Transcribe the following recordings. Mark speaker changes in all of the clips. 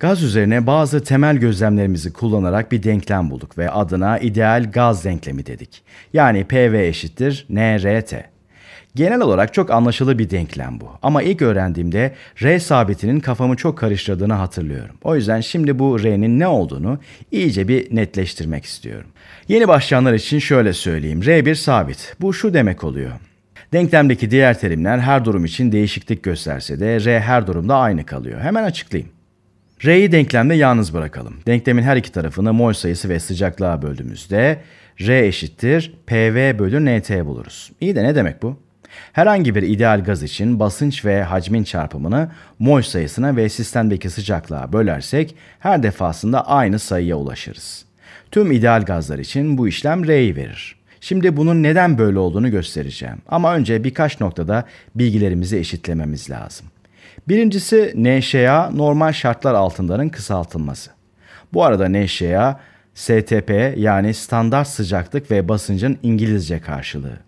Speaker 1: Gaz üzerine bazı temel gözlemlerimizi kullanarak bir denklem bulduk ve adına ideal gaz denklemi dedik. Yani PV eşittir NRT. Genel olarak çok anlaşılır bir denklem bu. Ama ilk öğrendiğimde R sabitinin kafamı çok karıştırdığını hatırlıyorum. O yüzden şimdi bu R'nin ne olduğunu iyice bir netleştirmek istiyorum. Yeni başlayanlar için şöyle söyleyeyim. R bir sabit. Bu şu demek oluyor. Denklemdeki diğer terimler her durum için değişiklik gösterse de R her durumda aynı kalıyor. Hemen açıklayayım. R'yi denklemde yalnız bırakalım. Denklemin her iki tarafını mol sayısı ve sıcaklığa böldüğümüzde R eşittir PV bölü NT buluruz. İyi de ne demek bu? Herhangi bir ideal gaz için basınç ve hacmin çarpımını mol sayısına ve sistemdeki sıcaklığa bölersek her defasında aynı sayıya ulaşırız. Tüm ideal gazlar için bu işlem R'yi verir. Şimdi bunun neden böyle olduğunu göstereceğim. Ama önce birkaç noktada bilgilerimizi eşitlememiz lazım. Birincisi NŞA normal şartlar altındanın kısaltılması. Bu arada NŞA STP yani standart sıcaklık ve basıncın İngilizce karşılığı.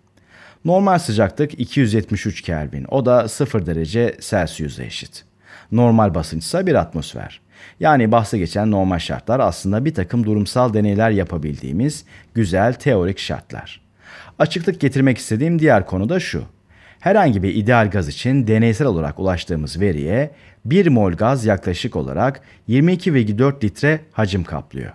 Speaker 1: Normal sıcaklık 273 Kelvin. O da 0 derece Celsius'a eşit. Normal basınç ise 1 atmosfer. Yani bahse geçen normal şartlar aslında bir takım durumsal deneyler yapabildiğimiz güzel teorik şartlar. Açıklık getirmek istediğim diğer konu da şu. Herhangi bir ideal gaz için deneysel olarak ulaştığımız veriye 1 mol gaz yaklaşık olarak 22,4 litre hacim kaplıyor.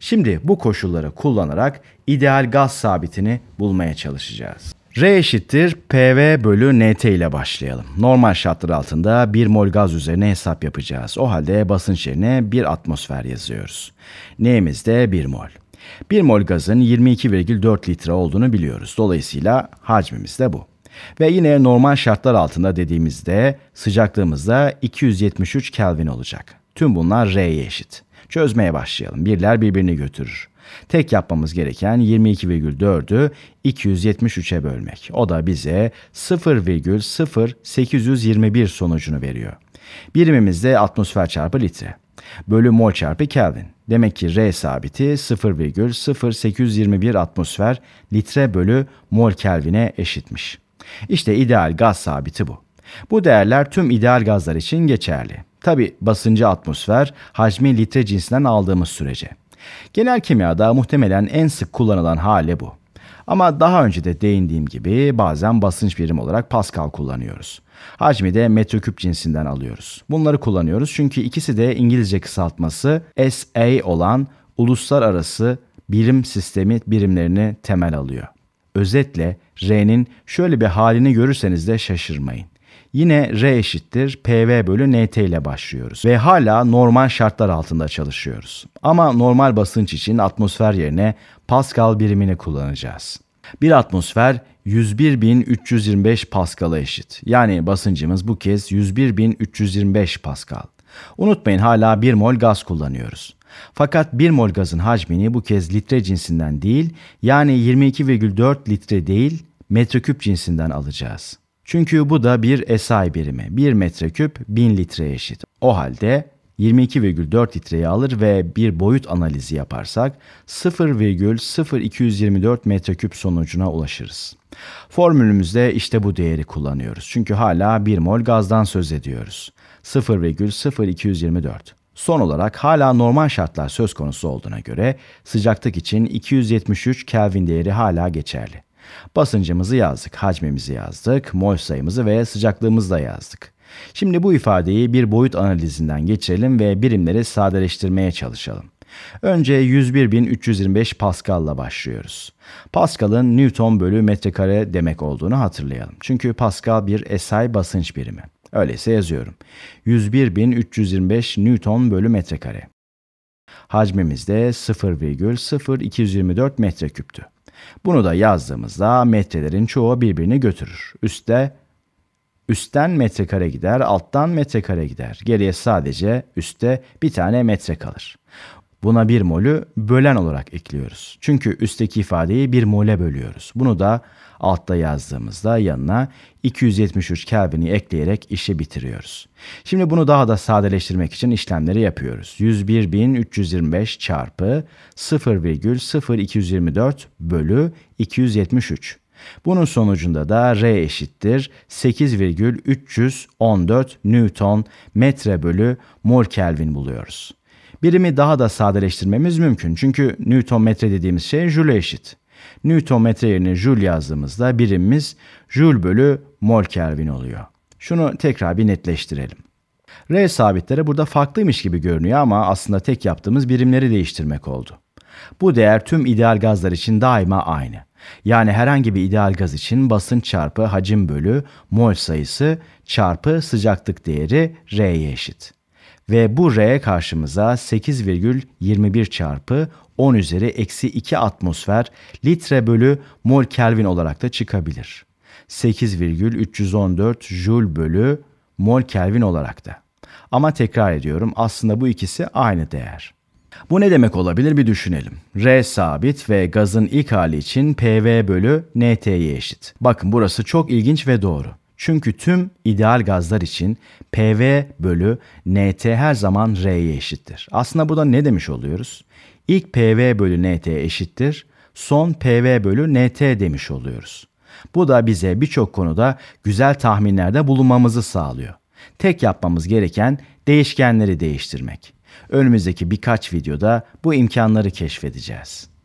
Speaker 1: Şimdi bu koşulları kullanarak ideal gaz sabitini bulmaya çalışacağız. R eşittir PV bölü NT ile başlayalım. Normal şartlar altında 1 mol gaz üzerine hesap yapacağız. O halde basınç yerine 1 atmosfer yazıyoruz. N'imiz de 1 mol. 1 mol gazın 22,4 litre olduğunu biliyoruz. Dolayısıyla hacmimiz de bu. Ve yine normal şartlar altında dediğimizde sıcaklığımız da 273 Kelvin olacak. Tüm bunlar R'ye eşit. Çözmeye başlayalım. Birler birbirini götürür. Tek yapmamız gereken 22,4'ü 273'e bölmek. O da bize 0,0821 sonucunu veriyor. Birimimiz de atmosfer çarpı litre. Bölü mol çarpı Kelvin. Demek ki R sabiti 0,0821 atmosfer litre bölü mol Kelvin'e eşitmiş. İşte ideal gaz sabiti bu. Bu değerler tüm ideal gazlar için geçerli. Tabi basıncı atmosfer, hacmi litre cinsinden aldığımız sürece. Genel kimyada muhtemelen en sık kullanılan hale bu. Ama daha önce de değindiğim gibi bazen basınç birim olarak Pascal kullanıyoruz. Hacmi de metreküp cinsinden alıyoruz. Bunları kullanıyoruz çünkü ikisi de İngilizce kısaltması SA olan uluslararası birim sistemi birimlerini temel alıyor. Özetle R'nin şöyle bir halini görürseniz de şaşırmayın. Yine R eşittir PV bölü NT ile başlıyoruz ve hala normal şartlar altında çalışıyoruz. Ama normal basınç için atmosfer yerine Pascal birimini kullanacağız. Bir atmosfer 101.325 Pascal'a eşit. Yani basıncımız bu kez 101.325 Pascal. Unutmayın hala 1 mol gaz kullanıyoruz. Fakat 1 mol gazın hacmini bu kez litre cinsinden değil yani 22,4 litre değil metreküp cinsinden alacağız. Çünkü bu da bir SI birimi. 1 metreküp 1000 litreye eşit. O halde 22,4 litreyi alır ve bir boyut analizi yaparsak 0,0224 metreküp sonucuna ulaşırız. Formülümüzde işte bu değeri kullanıyoruz. Çünkü hala 1 mol gazdan söz ediyoruz. 0,0224. Son olarak hala normal şartlar söz konusu olduğuna göre sıcaklık için 273 Kelvin değeri hala geçerli. Basıncımızı yazdık, hacmimizi yazdık, mol sayımızı ve sıcaklığımızı da yazdık. Şimdi bu ifadeyi bir boyut analizinden geçirelim ve birimleri sadeleştirmeye çalışalım. Önce 101.325 Pascal'la başlıyoruz. Pascal'ın Newton bölü metrekare demek olduğunu hatırlayalım. Çünkü Pascal bir SI basınç birimi. Öyleyse yazıyorum. 101.325 Newton bölü metrekare. Hacmimiz de 0,0224 metreküptü. Bunu da yazdığımızda metrelerin çoğu birbirini götürür. Üste üstten metrekare gider, alttan metrekare gider. Geriye sadece üste bir tane metre kalır. Buna bir molü bölen olarak ekliyoruz. Çünkü üstteki ifadeyi bir mole bölüyoruz. Bunu da altta yazdığımızda yanına 273 Kelvin'i ekleyerek işi bitiriyoruz. Şimdi bunu daha da sadeleştirmek için işlemleri yapıyoruz. 101.325 çarpı 0,0224 bölü 273. Bunun sonucunda da R eşittir 8,314 Newton metre bölü mol Kelvin buluyoruz. Birimi daha da sadeleştirmemiz mümkün. Çünkü Newton metre dediğimiz şey joule eşit. Newton metre yerine Joule yazdığımızda birimimiz Joule bölü mol Kelvin oluyor. Şunu tekrar bir netleştirelim. R sabitleri burada farklıymış gibi görünüyor ama aslında tek yaptığımız birimleri değiştirmek oldu. Bu değer tüm ideal gazlar için daima aynı. Yani herhangi bir ideal gaz için basınç çarpı hacim bölü mol sayısı çarpı sıcaklık değeri R'ye eşit ve bu R karşımıza 8,21 çarpı 10 üzeri eksi 2 atmosfer litre bölü mol Kelvin olarak da çıkabilir. 8,314 Joule bölü mol Kelvin olarak da. Ama tekrar ediyorum aslında bu ikisi aynı değer. Bu ne demek olabilir bir düşünelim. R sabit ve gazın ilk hali için PV bölü NT'ye eşit. Bakın burası çok ilginç ve doğru. Çünkü tüm ideal gazlar için PV bölü NT her zaman R'ye eşittir. Aslında burada ne demiş oluyoruz? İlk PV bölü NT eşittir, son PV bölü NT demiş oluyoruz. Bu da bize birçok konuda güzel tahminlerde bulunmamızı sağlıyor. Tek yapmamız gereken değişkenleri değiştirmek. Önümüzdeki birkaç videoda bu imkanları keşfedeceğiz.